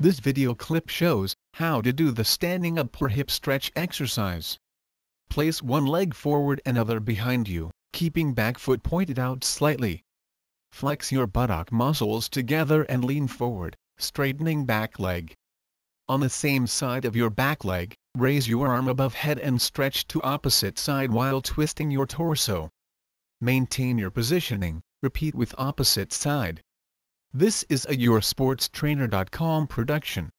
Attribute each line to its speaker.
Speaker 1: This video clip shows how to do the standing up or hip stretch exercise. Place one leg forward and other behind you, keeping back foot pointed out slightly. Flex your buttock muscles together and lean forward, straightening back leg. On the same side of your back leg, raise your arm above head and stretch to opposite side while twisting your torso. Maintain your positioning, repeat with opposite side. This is a YourSportsTrainer.com production.